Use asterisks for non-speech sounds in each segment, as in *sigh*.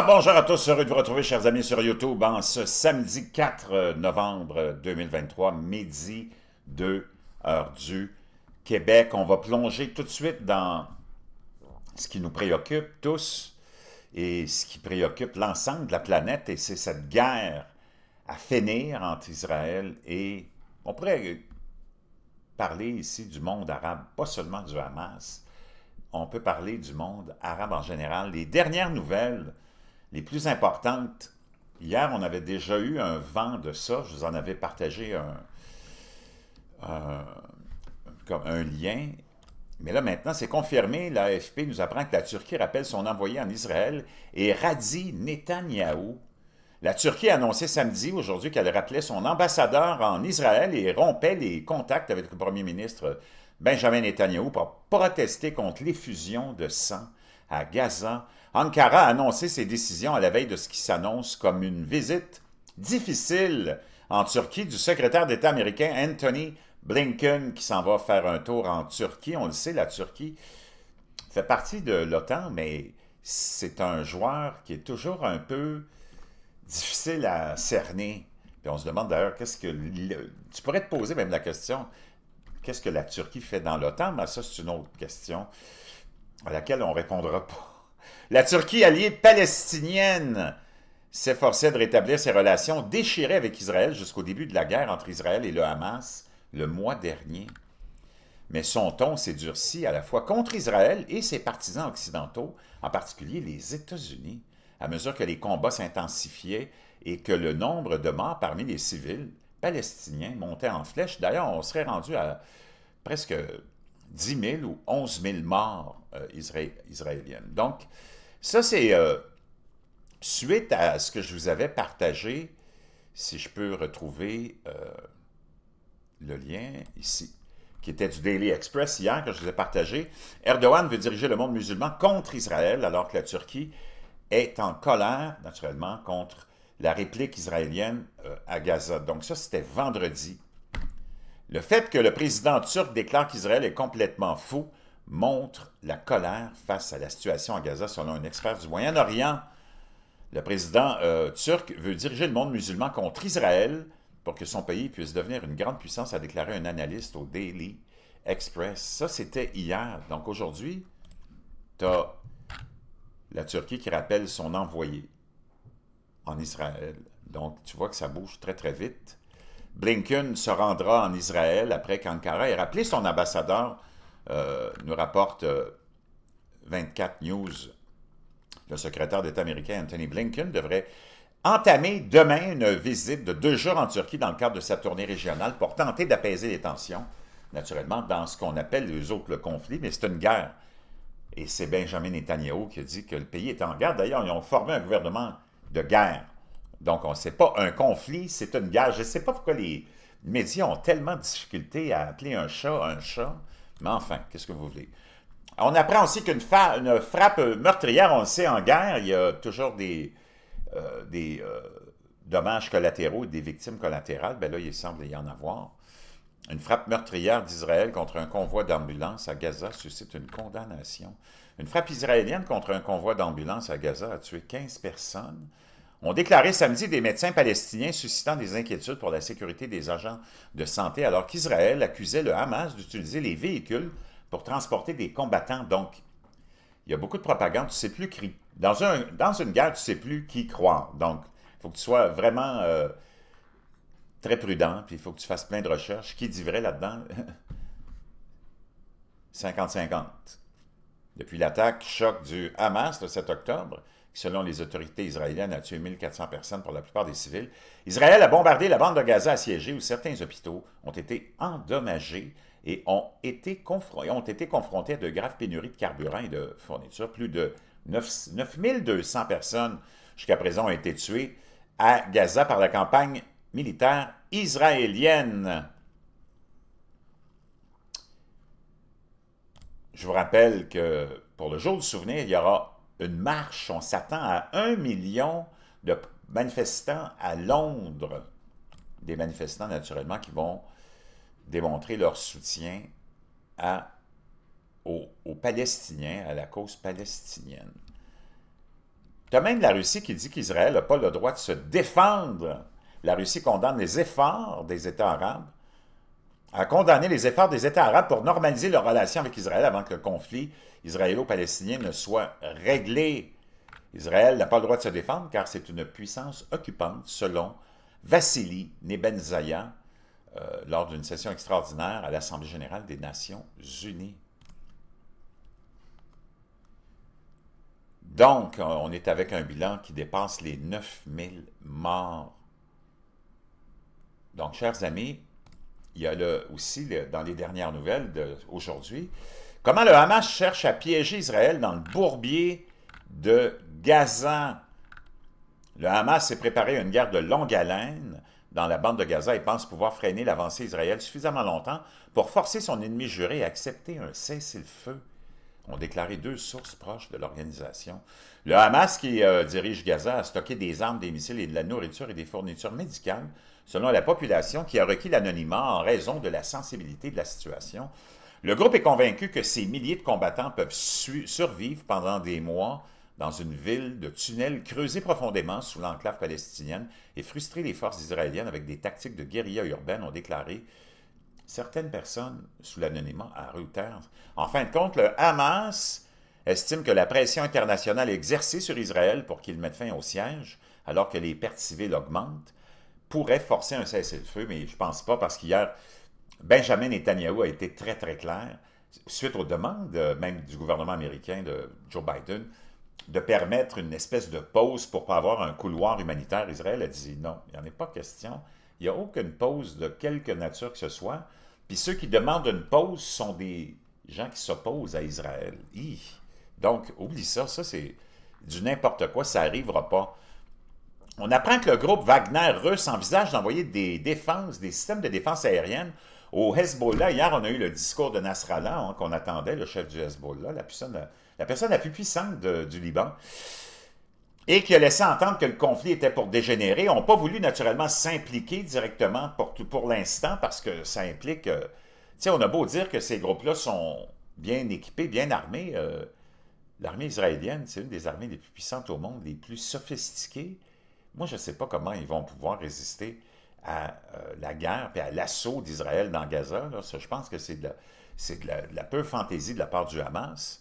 bonjour à tous, heureux de vous retrouver, chers amis, sur YouTube, en ce samedi 4 euh, novembre 2023, euh, midi 2 heures du Québec. On va plonger tout de suite dans ce qui nous préoccupe tous et ce qui préoccupe l'ensemble de la planète, et c'est cette guerre à finir entre Israël et, on pourrait parler ici du monde arabe, pas seulement du Hamas, on peut parler du monde arabe en général. Les dernières nouvelles les plus importantes. Hier, on avait déjà eu un vent de ça. Je vous en avais partagé un, un, lien. Mais là, maintenant, c'est confirmé. L'AFP nous apprend que la Turquie rappelle son envoyé en Israël et radie Netanyahou. La Turquie a annoncé samedi, aujourd'hui, qu'elle rappelait son ambassadeur en Israël et rompait les contacts avec le premier ministre Benjamin Netanyahou pour protester contre l'effusion de sang à Gaza Ankara a annoncé ses décisions à la veille de ce qui s'annonce comme une visite difficile en Turquie du secrétaire d'État américain Anthony Blinken qui s'en va faire un tour en Turquie. On le sait, la Turquie fait partie de l'OTAN, mais c'est un joueur qui est toujours un peu difficile à cerner. Puis on se demande d'ailleurs, qu'est-ce que... Tu pourrais te poser même la question, qu'est-ce que la Turquie fait dans l'OTAN? Mais ben, ça, c'est une autre question à laquelle on ne répondra pas la Turquie, alliée palestinienne, s'efforçait de rétablir ses relations déchirées avec Israël jusqu'au début de la guerre entre Israël et le Hamas le mois dernier. Mais son ton s'est durci à la fois contre Israël et ses partisans occidentaux, en particulier les États-Unis, à mesure que les combats s'intensifiaient et que le nombre de morts parmi les civils palestiniens montait en flèche. D'ailleurs, on serait rendu à presque 10 000 ou 11 000 morts euh, israéliennes. Donc, ça, c'est euh, suite à ce que je vous avais partagé, si je peux retrouver euh, le lien ici, qui était du Daily Express hier que je vous ai partagé. Erdogan veut diriger le monde musulman contre Israël alors que la Turquie est en colère, naturellement, contre la réplique israélienne à Gaza. Donc ça, c'était vendredi le fait que le président turc déclare qu'Israël est complètement fou montre la colère face à la situation à Gaza, selon un expert du Moyen-Orient. Le président euh, turc veut diriger le monde musulman contre Israël pour que son pays puisse devenir une grande puissance, a déclaré un analyste au Daily Express. Ça, c'était hier. Donc aujourd'hui, tu as la Turquie qui rappelle son envoyé en Israël. Donc tu vois que ça bouge très, très vite. Blinken se rendra en Israël après qu'Ankara ait rappelé son ambassadeur, euh, nous rapporte 24 euh, News. Le secrétaire d'État américain Anthony Blinken devrait entamer demain une visite de deux jours en Turquie dans le cadre de sa tournée régionale pour tenter d'apaiser les tensions, naturellement dans ce qu'on appelle les autres le conflit, mais c'est une guerre. Et c'est Benjamin Netanyahu qui a dit que le pays est en guerre. D'ailleurs, ils ont formé un gouvernement de guerre. Donc, on ne sait pas. Un conflit, c'est une guerre. Je ne sais pas pourquoi les médias ont tellement de difficultés à appeler un chat un chat. Mais enfin, qu'est-ce que vous voulez? On apprend aussi qu'une frappe meurtrière, on le sait, en guerre, il y a toujours des, euh, euh, dommages collatéraux, des victimes collatérales. Bien là, il semble y en avoir. Une frappe meurtrière d'Israël contre un convoi d'ambulance à Gaza suscite une condamnation. Une frappe israélienne contre un convoi d'ambulance à Gaza a tué 15 personnes ont déclaré samedi des médecins palestiniens suscitant des inquiétudes pour la sécurité des agents de santé alors qu'Israël accusait le Hamas d'utiliser les véhicules pour transporter des combattants. Donc, il y a beaucoup de propagande, tu ne sais plus qui. Dans, une guerre, tu ne sais plus qui croire. Donc, il faut que tu sois vraiment euh, très prudent, puis il faut que tu fasses plein de recherches. Qui dit vrai là-dedans? 50-50. *laughs* Depuis l'attaque choc du Hamas le 7 octobre, selon les autorités israéliennes, a tué 1400 personnes pour la plupart des civils. Israël a bombardé la bande de Gaza assiégée où certains hôpitaux ont été endommagés et ont été, ont été confrontés à de graves pénuries de carburant et de fournitures. Plus de 9 200 personnes jusqu'à présent ont été tuées à Gaza par la campagne militaire israélienne. Je vous rappelle que pour le jour du souvenir, il y aura une marche, on s'attend à un million de manifestants à Londres, des manifestants naturellement qui vont démontrer leur soutien aux, aux Palestiniens, à la cause palestinienne. Tu as même la Russie qui dit qu'Israël n'a pas le droit de se défendre. La Russie condamne les efforts des États arabes a condamné les efforts des États arabes pour normaliser leurs relations avec Israël avant que le conflit israélo-palestinien ne soit réglé. Israël n'a pas le droit de se défendre car c'est une puissance occupante, selon Vassili Nebenzaya, euh, lors d'une session extraordinaire à l'Assemblée générale des Nations unies. Donc, on est avec un bilan qui dépasse les 9000 morts. Donc, chers amis, il y a là aussi, dans les dernières nouvelles d'aujourd'hui, comment le Hamas cherche à piéger Israël dans le bourbier de Gaza. Le Hamas s'est préparé à une guerre de longue haleine dans la bande de Gaza et pense pouvoir freiner l'avancée israélienne suffisamment longtemps pour forcer son ennemi juré à accepter un cessez-le-feu ont déclaré deux sources proches de l'organisation. Le Hamas, qui euh, dirige Gaza, a stocké des armes, des missiles et de la nourriture et des fournitures médicales, selon la population qui a requis l'anonymat en raison de la sensibilité de la situation. Le groupe est convaincu que ces milliers de combattants peuvent survivre pendant des mois dans une ville de tunnels creusés profondément sous l'enclave palestinienne et frustrer les forces israéliennes avec des tactiques de guérilla urbaine, ont déclaré certaines personnes, sous l'anonymat à Reuters, en fin de compte, le Hamas estime que la pression internationale exercée sur Israël pour qu'il mette fin au siège, alors que les pertes civiles augmentent, pourrait forcer un cessez-le-feu, mais je ne pense pas parce qu'hier, Benjamin Netanyahu a été très, très clair, suite aux demandes euh, même du gouvernement américain de Joe Biden, de permettre une espèce de pause pour pas avoir un couloir humanitaire. Israël a dit non, il n'y en a pas question. Il n'y a aucune pause de quelque nature que ce soit. Puis ceux qui demandent une pause sont des gens qui s'opposent à Israël. Donc, oublie ça, ça c'est du n'importe quoi, ça n'arrivera pas. On apprend que le groupe Wagner russe envisage d'envoyer des défenses, des systèmes de défense aérienne au Hezbollah. Hier, on a eu le discours de Nasrallah hein, qu'on attendait, le chef du Hezbollah, la personne la, personne la plus puissante du Liban et qui a laissé entendre que le conflit était pour dégénérer, n'ont pas voulu naturellement s'impliquer directement pour, pour l'instant parce que ça implique... Euh, tu sais, on a beau dire que ces groupes-là sont bien équipés, bien armés. Euh, l'armée israélienne, c'est une des armées les plus puissantes au monde, les plus sophistiquées. Moi, je ne sais pas comment ils vont pouvoir résister à euh, la guerre et à l'assaut d'Israël dans Gaza. je pense que c'est de, de, la peu fantaisie de la part du Hamas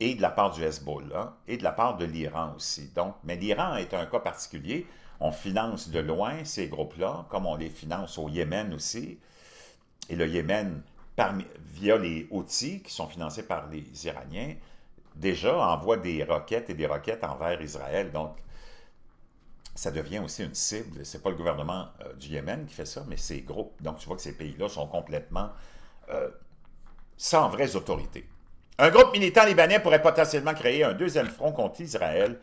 et de la part du Hezbollah, et de la part de l'Iran aussi. Donc, mais l'Iran est un cas particulier. On finance de loin ces groupes-là, comme on les finance au Yémen aussi. Et le Yémen, parmi, via les outils qui sont financés par les Iraniens, déjà envoie des roquettes et des roquettes envers Israël. Donc, ça devient aussi une cible. Ce n'est pas le gouvernement euh, du Yémen qui fait ça, mais ces groupes. Donc, tu vois que ces pays-là sont complètement euh, sans vraies autorités. Un groupe militant libanais pourrait potentiellement créer un deuxième front contre Israël,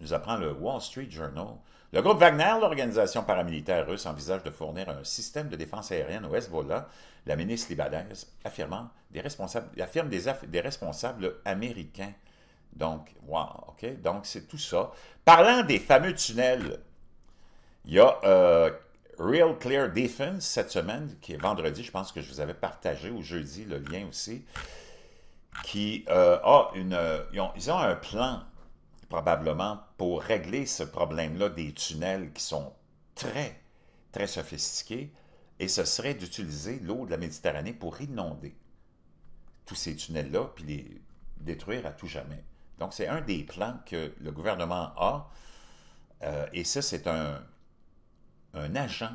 nous apprend le Wall Street Journal. Le groupe Wagner, l'organisation paramilitaire russe, envisage de fournir un système de défense aérienne au Hezbollah, la ministre libanaise affirmant des responsables, affirme des, responsables américains. Donc, wow, OK? Donc, c'est tout ça. Parlant des fameux tunnels, il y a euh, Real Clear Defense cette semaine, qui est vendredi, je pense que je vous avais partagé, ou jeudi, le lien aussi qui euh, a une... Euh, ils ont, un plan, probablement, pour régler ce problème-là des tunnels qui sont très, très sophistiqués, et ce serait d'utiliser l'eau de la Méditerranée pour inonder tous ces tunnels-là, puis les détruire à tout jamais. Donc, c'est un des plans que le gouvernement a, euh, et ça, c'est un, un agent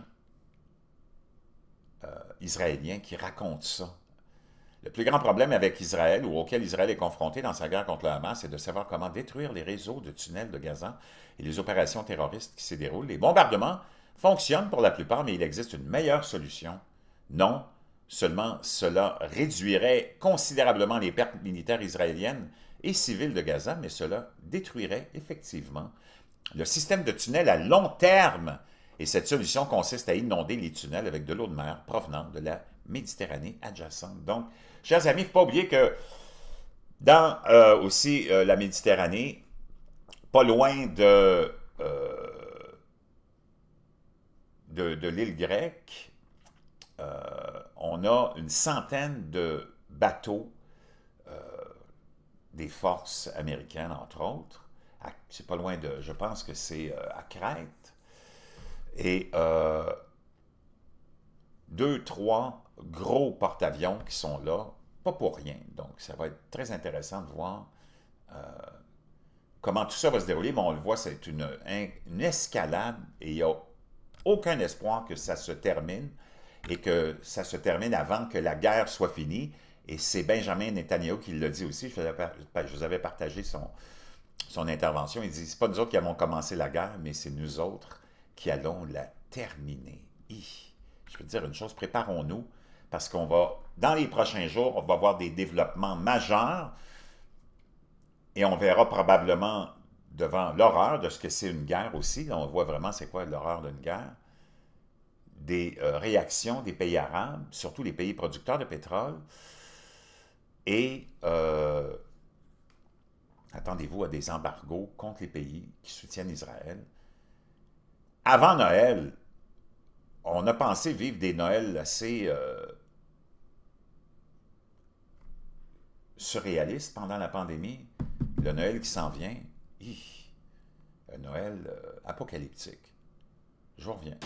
israélien qui raconte ça le plus grand problème avec Israël ou auquel Israël est confronté dans sa guerre contre le Hamas, c'est de savoir comment détruire les réseaux de tunnels de Gaza et les opérations terroristes qui s'y déroulent. Les bombardements fonctionnent pour la plupart, mais il existe une meilleure solution. Non, seulement cela réduirait considérablement les pertes militaires israéliennes et civiles de Gaza, mais cela détruirait effectivement le système de tunnels à long terme. Et cette solution consiste à inonder les tunnels avec de l'eau de mer provenant de la Méditerranée adjacente. Donc, chers amis, il ne faut pas oublier que dans euh, aussi euh, la Méditerranée, pas loin de, euh, de, de l'île grecque, on a une centaine de bateaux des forces américaines, entre autres. C'est pas loin de, je pense que c'est à Crète. Et deux, trois gros porte-avions qui sont là, pas pour rien. Donc, ça va être très intéressant de voir euh, comment tout ça va se dérouler. Mais on le voit, c'est une, escalade et il n'y a aucun espoir que ça se termine et que ça se termine avant que la guerre soit finie. Et c'est Benjamin Netanyahu qui l'a dit aussi. Je vous avais partagé son, son intervention. Il dit, c'est pas nous autres qui avons commencé la guerre, mais c'est nous autres qui allons la terminer. Je veux dire une chose, préparons-nous parce qu'on va, dans les prochains jours, on va voir des développements majeurs et on verra probablement devant l'horreur de ce que c'est une guerre aussi, on voit vraiment c'est quoi l'horreur d'une guerre, des euh, réactions des pays arabes, surtout les pays producteurs de pétrole, et euh, attendez-vous à des embargos contre les pays qui soutiennent Israël. Avant Noël, on a pensé vivre des Noëls assez euh, Surréaliste pendant la pandémie, le Noël qui s'en vient, un Noël euh, apocalyptique. Je reviens.